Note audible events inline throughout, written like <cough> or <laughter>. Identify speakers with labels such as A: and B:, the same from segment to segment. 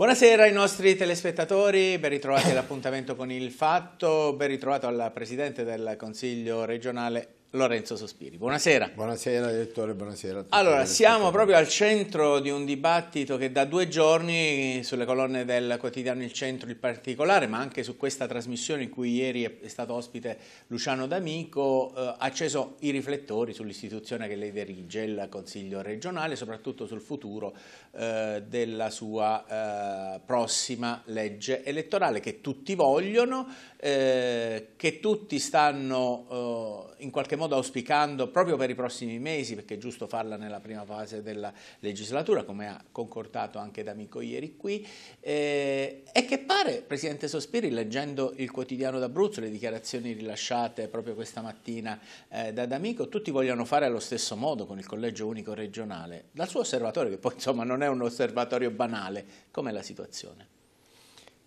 A: Buonasera ai nostri telespettatori, ben ritrovati all'appuntamento con il fatto, ben ritrovato alla Presidente del Consiglio regionale Lorenzo Sospiri. Buonasera.
B: Buonasera direttore, buonasera. allora, siamo
A: proprio al centro di un dibattito che da due giorni sulle colonne del quotidiano Il Centro in particolare, ma anche su questa trasmissione in cui ieri è stato ospite Luciano D'Amico, eh, ha eh, acceso i riflettori sull'istituzione che lei dirige, il Consiglio regionale, soprattutto sul futuro eh, della sua eh, prossima legge elettorale che tutti vogliono, eh, che tutti stanno eh, in qualche modo modo auspicando proprio per i prossimi mesi, perché è giusto farla nella prima fase della legislatura, come ha concordato anche D'Amico ieri qui, eh, e che pare, Presidente Sospiri, leggendo il quotidiano d'Abruzzo, le dichiarazioni rilasciate proprio questa mattina eh, da D'Amico, tutti vogliono fare allo stesso modo con il collegio unico regionale. Dal suo osservatorio, che poi insomma non è un osservatorio banale, com'è la situazione?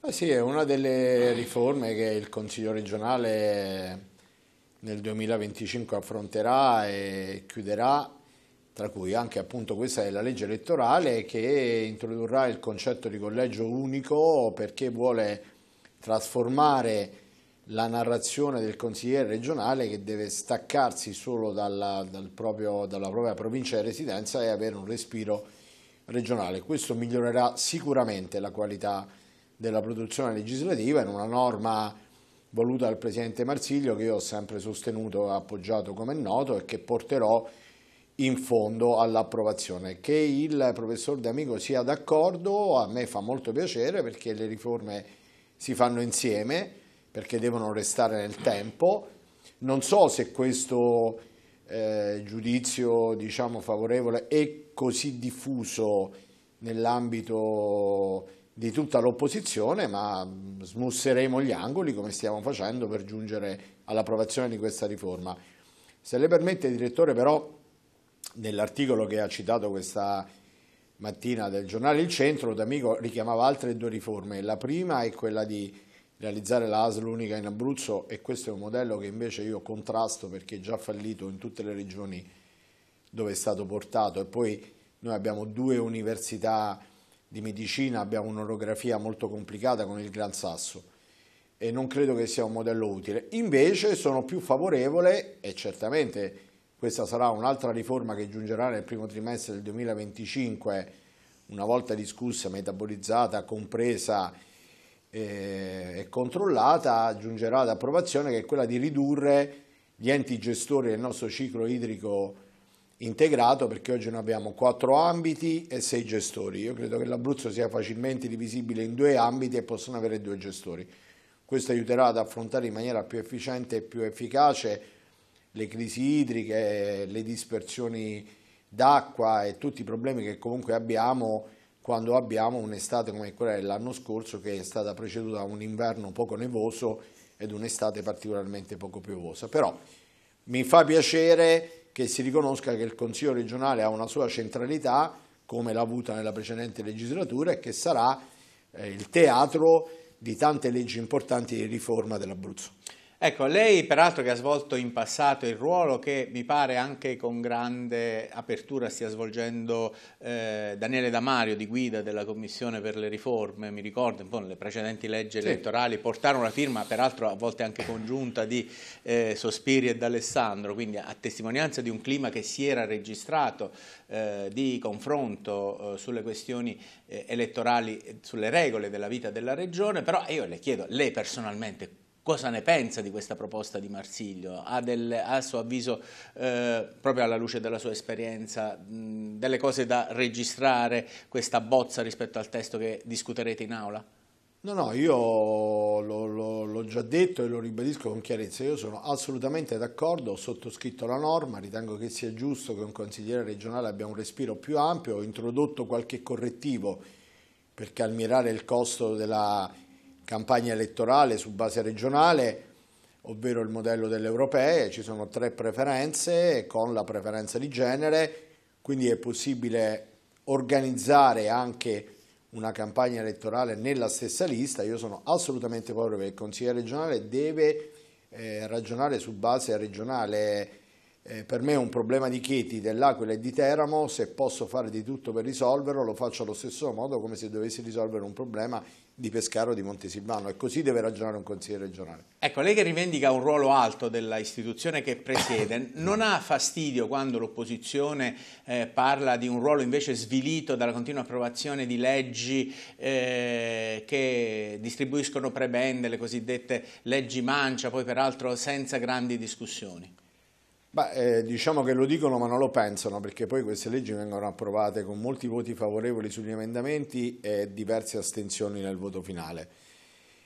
B: Eh sì, è una delle riforme che il Consiglio regionale nel 2025 affronterà e chiuderà, tra cui anche appunto questa è la legge elettorale che introdurrà il concetto di collegio unico perché vuole trasformare la narrazione del consigliere regionale che deve staccarsi solo dalla, dal proprio, dalla propria provincia di residenza e avere un respiro regionale. Questo migliorerà sicuramente la qualità della produzione legislativa in una norma voluta dal Presidente Marsiglio che io ho sempre sostenuto e appoggiato come è noto e che porterò in fondo all'approvazione. Che il professor D'Amico sia d'accordo a me fa molto piacere perché le riforme si fanno insieme, perché devono restare nel tempo. Non so se questo eh, giudizio diciamo, favorevole è così diffuso nell'ambito di tutta l'opposizione, ma smusseremo gli angoli come stiamo facendo per giungere all'approvazione di questa riforma. Se le permette, direttore, però, nell'articolo che ha citato questa mattina del giornale Il Centro, D'Amico richiamava altre due riforme. La prima è quella di realizzare la ASL unica in Abruzzo e questo è un modello che invece io contrasto perché è già fallito in tutte le regioni dove è stato portato e poi noi abbiamo due università di medicina abbiamo un'orografia molto complicata con il Gran Sasso e non credo che sia un modello utile. Invece sono più favorevole e certamente questa sarà un'altra riforma che giungerà nel primo trimestre del 2025, una volta discussa, metabolizzata, compresa eh, e controllata, giungerà ad approvazione che è quella di ridurre gli enti gestori del nostro ciclo idrico integrato perché oggi noi abbiamo quattro ambiti e sei gestori. Io credo che l'Abruzzo sia facilmente divisibile in due ambiti e possono avere due gestori. Questo aiuterà ad affrontare in maniera più efficiente e più efficace le crisi idriche, le dispersioni d'acqua e tutti i problemi che comunque abbiamo quando abbiamo un'estate come quella dell'anno scorso che è stata preceduta da un inverno poco nevoso ed un'estate particolarmente poco piovosa. Però mi fa piacere che si riconosca che il Consiglio regionale ha una sua centralità, come l'ha avuta nella precedente legislatura, e che sarà eh, il teatro di tante leggi importanti di riforma dell'Abruzzo.
A: Ecco, lei peraltro che ha svolto in passato il ruolo che mi pare anche con grande apertura stia svolgendo eh, Daniele Damario di guida della Commissione per le riforme, mi ricordo un po' nelle precedenti leggi sì. elettorali, portarono la firma peraltro a volte anche congiunta di eh, Sospiri e D'Alessandro, quindi a testimonianza di un clima che si era registrato eh, di confronto eh, sulle questioni eh, elettorali, sulle regole della vita della Regione, però io le chiedo, lei personalmente cosa ne pensa di questa proposta di Marsiglio, ha, del, ha a suo avviso, eh, proprio alla luce della sua esperienza, mh, delle cose da registrare questa bozza rispetto al testo che discuterete in aula?
B: No, no, io l'ho già detto e lo ribadisco con chiarezza, io sono assolutamente d'accordo, ho sottoscritto la norma, ritengo che sia giusto che un consigliere regionale abbia un respiro più ampio, ho introdotto qualche correttivo per calmierare il costo della campagna elettorale su base regionale, ovvero il modello delle europee, ci sono tre preferenze con la preferenza di genere, quindi è possibile organizzare anche una campagna elettorale nella stessa lista, io sono assolutamente favorevole, il consigliere regionale deve eh, ragionare su base regionale, eh, per me è un problema di Chieti, dell'Aquila e di Teramo, se posso fare di tutto per risolverlo lo faccio allo stesso modo come se dovessi risolvere un problema di Pescaro o di Montesilvano e così deve ragionare un consigliere regionale.
A: Ecco, lei che rivendica un ruolo alto dell'istituzione che presiede, <coughs> non ha fastidio quando l'opposizione eh, parla di un ruolo invece svilito dalla continua approvazione di leggi eh, che distribuiscono prebende, le cosiddette leggi mancia, poi peraltro senza grandi discussioni?
B: Beh, eh, diciamo che lo dicono ma non lo pensano perché poi queste leggi vengono approvate con molti voti favorevoli sugli emendamenti e diverse astensioni nel voto finale.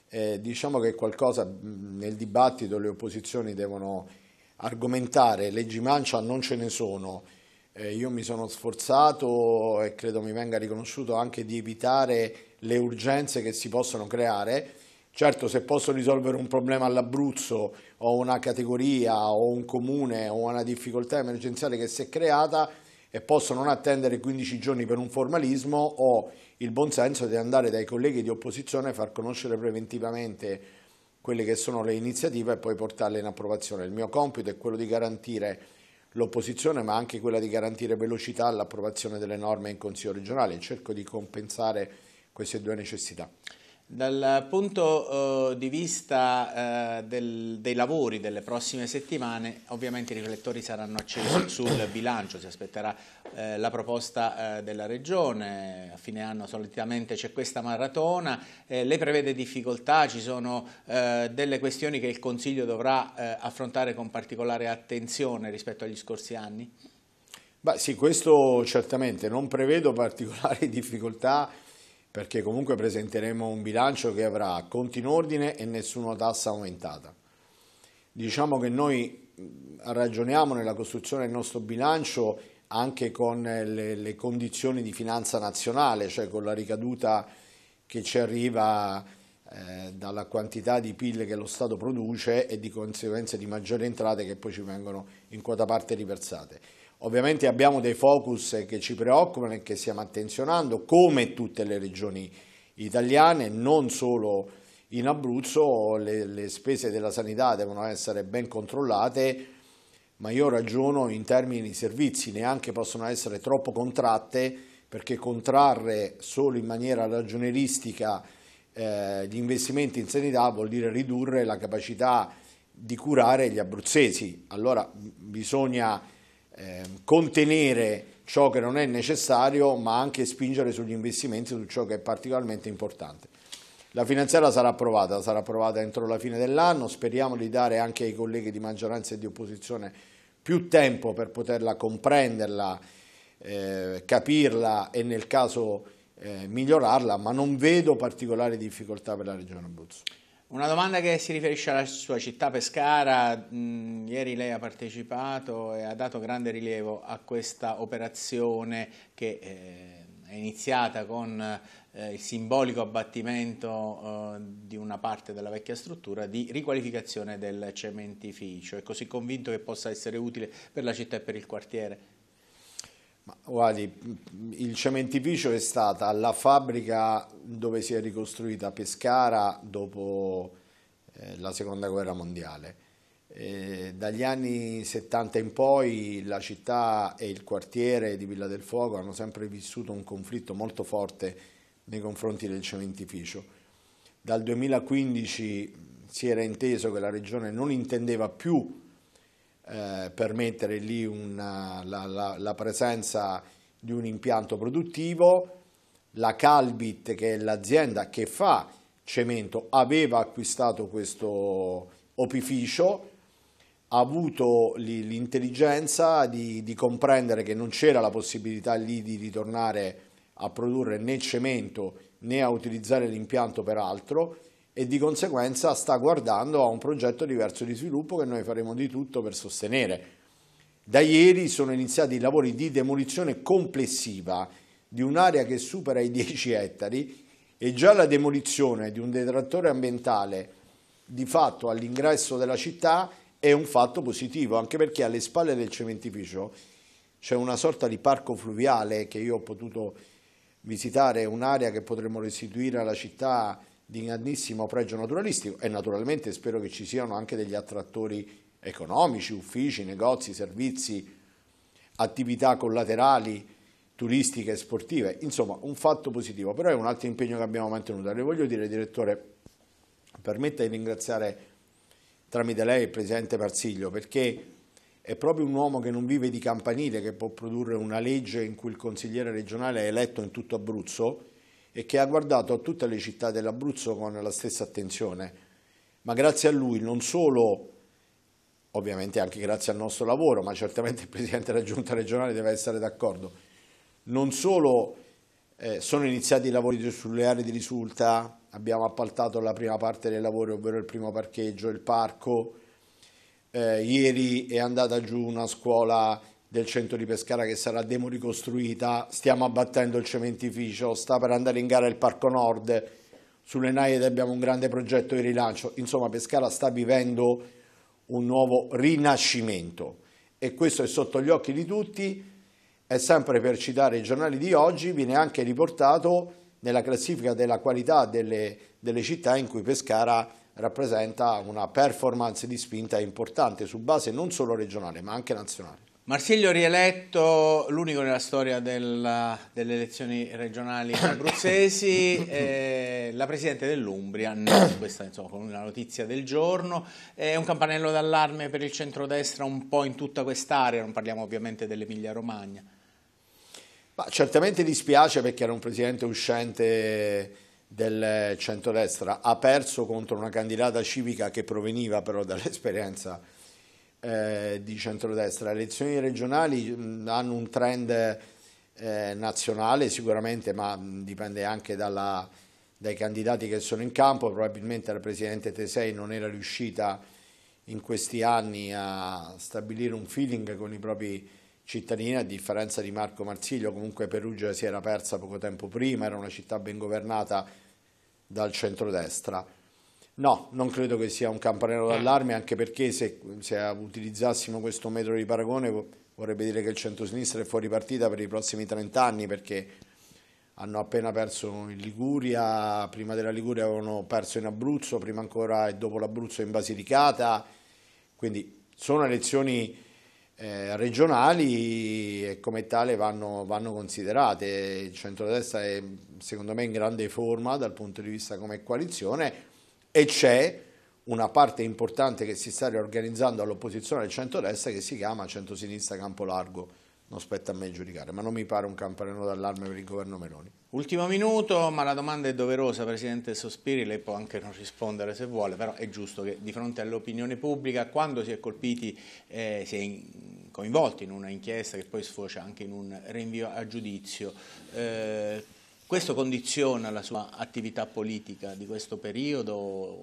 B: Eh, diciamo che qualcosa nel dibattito le opposizioni devono argomentare, leggi mancia non ce ne sono. Eh, io mi sono sforzato e credo mi venga riconosciuto anche di evitare le urgenze che si possono creare Certo, se posso risolvere un problema all'Abruzzo o una categoria o un comune o una difficoltà emergenziale che si è creata e posso non attendere 15 giorni per un formalismo, ho il buonsenso di andare dai colleghi di opposizione a far conoscere preventivamente quelle che sono le iniziative e poi portarle in approvazione. Il mio compito è quello di garantire l'opposizione ma anche quella di garantire velocità all'approvazione delle norme in Consiglio regionale. Cerco di compensare queste due necessità.
A: Dal punto eh, di vista eh, del, dei lavori delle prossime settimane, ovviamente i riflettori saranno accesi sul bilancio, si aspetterà eh, la proposta eh, della Regione, a fine anno solitamente c'è questa maratona, eh, lei prevede difficoltà, ci sono eh, delle questioni che il Consiglio dovrà affrontare con particolare attenzione rispetto agli scorsi anni?
B: Beh, sì, questo certamente, non prevedo particolari <laughs> difficoltà perché comunque presenteremo un bilancio che avrà conti in ordine e nessuna tassa aumentata. Diciamo che noi ragioniamo nella costruzione del nostro bilancio anche con le, le condizioni di finanza nazionale, cioè con la ricaduta che ci arriva eh, dalla quantità di PIL che lo Stato produce e di conseguenza di maggiori entrate che poi ci vengono in quota parte riversate. Ovviamente abbiamo dei focus che ci preoccupano e che stiamo attenzionando, come tutte le regioni italiane, non solo in Abruzzo, le, le spese della sanità devono essere ben controllate, ma io ragiono in termini di servizi, neanche possono essere troppo contratte, perché contrarre solo in maniera ragionieristica eh, gli investimenti in sanità vuol dire ridurre la capacità di curare gli abruzzesi. Allora bisogna Ehm, contenere ciò che non è necessario, ma anche spingere sugli investimenti su ciò che è particolarmente importante. La finanziaria sarà approvata, sarà approvata entro la fine dell'anno, speriamo di dare anche ai colleghi di maggioranza e di opposizione più tempo per poterla comprenderla, eh, capirla e nel caso eh, migliorarla, ma non vedo particolari difficoltà per la Regione Abruzzo.
A: Una domanda che si riferisce alla sua città Pescara, ieri lei ha partecipato e ha dato grande rilievo a questa operazione che eh, è iniziata con eh, il simbolico abbattimento eh, di una parte della vecchia struttura di riqualificazione del cementificio. È così convinto che possa essere utile per la città e per il quartiere?
B: Guardi, il cementificio è stata la fabbrica dove si è ricostruita Pescara dopo eh, la seconda guerra mondiale. dagli anni 70 in poi la città e il quartiere di Villa del Fuoco hanno sempre vissuto un conflitto molto forte nei confronti del cementificio. Dal 2015 si era inteso che la regione non intendeva più eh, per mettere lì una, la, la, la presenza di un impianto produttivo. La Calbit, che è l'azienda che fa cemento, aveva acquistato questo opificio, ha avuto l'intelligenza di, di, comprendere che non c'era la possibilità lì di ritornare a produrre né cemento né a utilizzare l'impianto per altro e di conseguenza sta guardando a un progetto diverso di sviluppo che noi faremo di tutto per sostenere. Da ieri sono iniziati i lavori di demolizione complessiva di un'area che supera i 10 ettari e già la demolizione di un detrattore ambientale di fatto all'ingresso della città è un fatto positivo, anche perché alle spalle del cementificio c'è una sorta di parco fluviale che io ho potuto visitare, un'area che potremmo restituire alla città di grandissimo pregio naturalistico e naturalmente spero che ci siano anche degli attrattori economici, uffici, negozi, servizi, attività collaterali, turistiche e sportive, insomma un fatto positivo, però è un altro impegno che abbiamo mantenuto. Le voglio dire, direttore, permetta di ringraziare tramite lei il Presidente Parsiglio perché è proprio un uomo che non vive di campanile che può produrre una legge in cui il consigliere regionale è eletto in tutto Abruzzo e che ha guardato tutte le città dell'Abruzzo con la stessa attenzione. Ma grazie a lui non solo ovviamente anche grazie al nostro lavoro, ma certamente il Presidente della Giunta regionale deve essere d'accordo. Non solo eh, sono iniziati i lavori sulle aree di risulta, abbiamo appaltato la prima parte dei lavori, ovvero il primo parcheggio, il parco, eh, ieri è andata giù una scuola del centro di Pescara che sarà demoricostruita, stiamo abbattendo il cementificio, sta per andare in gara il Parco Nord, sulle Naide abbiamo un grande progetto di rilancio, insomma Pescara sta vivendo un nuovo rinascimento e questo è sotto gli occhi di tutti e sempre per citare i giornali di oggi viene anche riportato nella classifica della qualità delle, delle città in cui Pescara rappresenta una performance di spinta importante su base non solo regionale ma anche nazionale.
A: Marsiglio rieletto, l'unico nella storia della, delle elezioni regionali <coughs> abruzzesi, eh, la Presidente dell'Umbria, <coughs> questa insomma con una notizia del giorno, è eh, un campanello d'allarme per il centrodestra un po' in tutta quest'area, non parliamo ovviamente dell'Emilia Romagna.
B: Ma certamente dispiace perché era un Presidente uscente del centrodestra, ha perso contro una candidata civica che proveniva però dall'esperienza eh, di centrodestra. Le elezioni regionali mh, hanno un trend eh, nazionale sicuramente, ma mh, dipende anche dalla, dai candidati che sono in campo. Probabilmente la Presidente Tesei non era riuscita in questi anni a stabilire un feeling con i propri cittadini, a differenza di Marco Marsiglio. Comunque Perugia si era persa poco tempo prima, era una città ben governata dal centrodestra. No, non credo che sia un campanello eh. d'allarme, anche perché se, se utilizzassimo questo metro di paragone vorrebbe dire che il centro-sinistra è fuori partita per i prossimi 30 anni, perché hanno appena perso in Liguria, prima della Liguria avevano perso in Abruzzo, prima ancora e dopo l'Abruzzo in Basilicata, quindi sono elezioni eh, regionali e come tale vanno, vanno considerate. Il centro-destra è secondo me in grande forma dal punto di vista come coalizione, e c'è una parte importante che si sta riorganizzando all'opposizione del centrodestra che si chiama centrosinistra campo largo. Non spetta a me giudicare, ma non mi pare un campanello d'allarme per il governo Meloni.
A: Ultimo minuto, ma la domanda è doverosa, Presidente Sospiri, lei può anche non rispondere se vuole, però è giusto che di fronte all'opinione pubblica, quando si è colpiti, eh, si è in, coinvolti in una inchiesta che poi sfocia anche in un rinvio a giudizio, eh, questo condiziona la sua attività politica di questo periodo,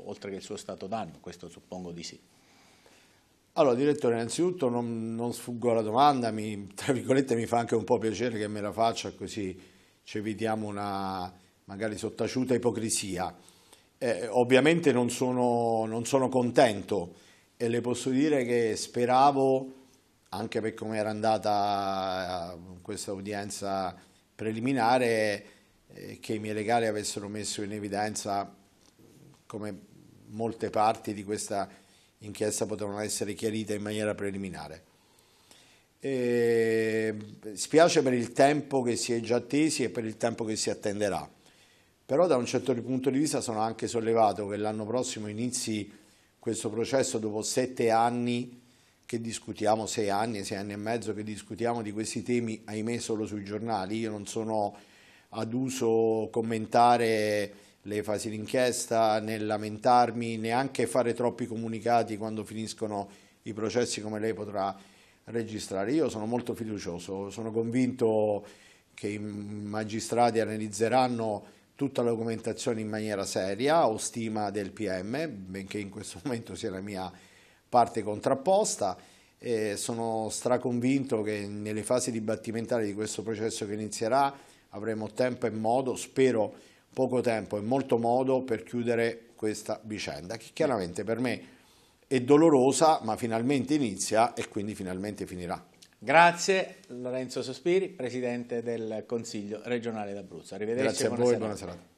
A: oltre che il suo stato d'animo? Questo suppongo di sì.
B: Allora, direttore, innanzitutto non, non sfuggo alla domanda, mi, tra virgolette mi fa anche un po' piacere che me la faccia così ci evitiamo una magari sottaciuta ipocrisia. Eh, ovviamente non sono, non sono contento e le posso dire che speravo, anche per come era andata eh, questa udienza preliminare, eh, che i miei legali avessero messo in evidenza come molte parti di questa inchiesta potevano essere chiarite in maniera preliminare. E spiace per il tempo che si è già attesi e per il tempo che si attenderà, però da un certo punto di vista sono anche sollevato che l'anno prossimo inizi questo processo dopo sette anni che discutiamo, sei anni, sei anni e mezzo che discutiamo di questi temi, ahimè solo sui giornali, io non sono ad uso commentare le fasi d'inchiesta, nel lamentarmi, neanche fare troppi comunicati quando finiscono i processi come lei potrà registrare. Io sono molto fiducioso, sono convinto che i magistrati analizzeranno tutta la documentazione in maniera seria, o stima del PM, benché in questo momento sia la mia parte contrapposta. E sono straconvinto che nelle fasi dibattimentali di questo processo che inizierà avremo tempo e modo, spero poco tempo e molto modo per chiudere questa vicenda che chiaramente per me è dolorosa ma finalmente inizia e quindi finalmente finirà. Grazie
A: Lorenzo Sospiri, Presidente del Consiglio regionale d'Abruzzo. Arrivederci. Grazie a voi, buona serata.